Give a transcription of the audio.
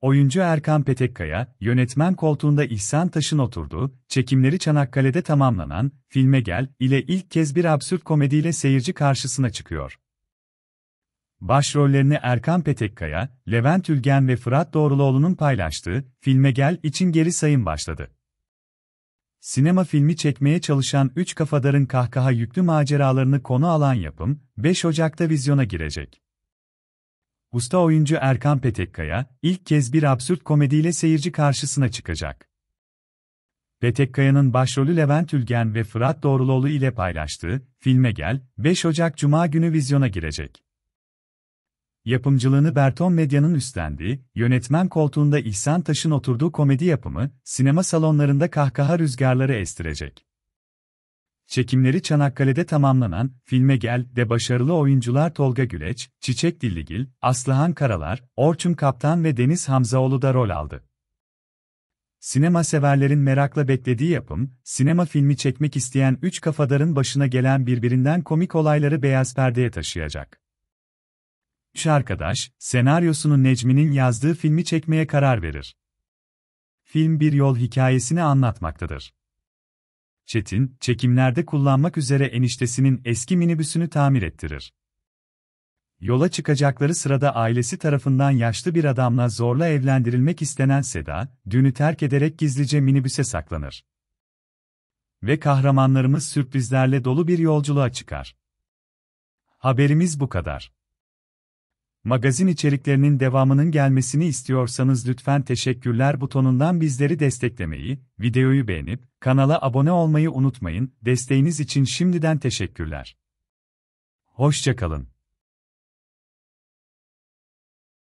Oyuncu Erkan Petekkaya, yönetmen koltuğunda İhsan Taş'ın oturduğu, çekimleri Çanakkale'de tamamlanan, filme gel ile ilk kez bir absürt komediyle seyirci karşısına çıkıyor. Başrollerini Erkan Petekkaya, Levent Ülgen ve Fırat Doğruloğlu'nun paylaştığı Filme Gel için geri sayım başladı. Sinema filmi çekmeye çalışan üç kafadarın kahkaha yüklü maceralarını konu alan yapım, 5 Ocak'ta vizyona girecek usta oyuncu Erkan Petekkaya, ilk kez bir absürt komediyle seyirci karşısına çıkacak. Petekkaya'nın başrolü Levent Ülgen ve Fırat Doğruluoğlu ile paylaştığı Filme Gel, 5 Ocak Cuma günü vizyona girecek. Yapımcılığını Berton Medya'nın üstlendiği, yönetmen koltuğunda İhsan Taş'ın oturduğu komedi yapımı, sinema salonlarında kahkaha rüzgarları estirecek. Çekimleri Çanakkale'de tamamlanan Filme gel de başarılı oyuncular Tolga Güleç, Çiçek Dilligil, Aslıhan Karalar, Orçun Kaptan ve Deniz Hamzaoğlu da rol aldı. Sinema severlerin merakla beklediği yapım, sinema filmi çekmek isteyen üç kafadarın başına gelen birbirinden komik olayları beyaz perdeye taşıyacak. Üç arkadaş, senaryosunu Necmi'nin yazdığı filmi çekmeye karar verir. Film bir yol hikayesini anlatmaktadır. Çetin, çekimlerde kullanmak üzere eniştesinin eski minibüsünü tamir ettirir. Yola çıkacakları sırada ailesi tarafından yaşlı bir adamla zorla evlendirilmek istenen Seda, düğünü terk ederek gizlice minibüse saklanır. Ve kahramanlarımız sürprizlerle dolu bir yolculuğa çıkar. Haberimiz bu kadar. Magazin içeriklerinin devamının gelmesini istiyorsanız lütfen teşekkürler butonundan bizleri desteklemeyi, videoyu beğenip kanala abone olmayı unutmayın. Desteğiniz için şimdiden teşekkürler. Hoşçakalın.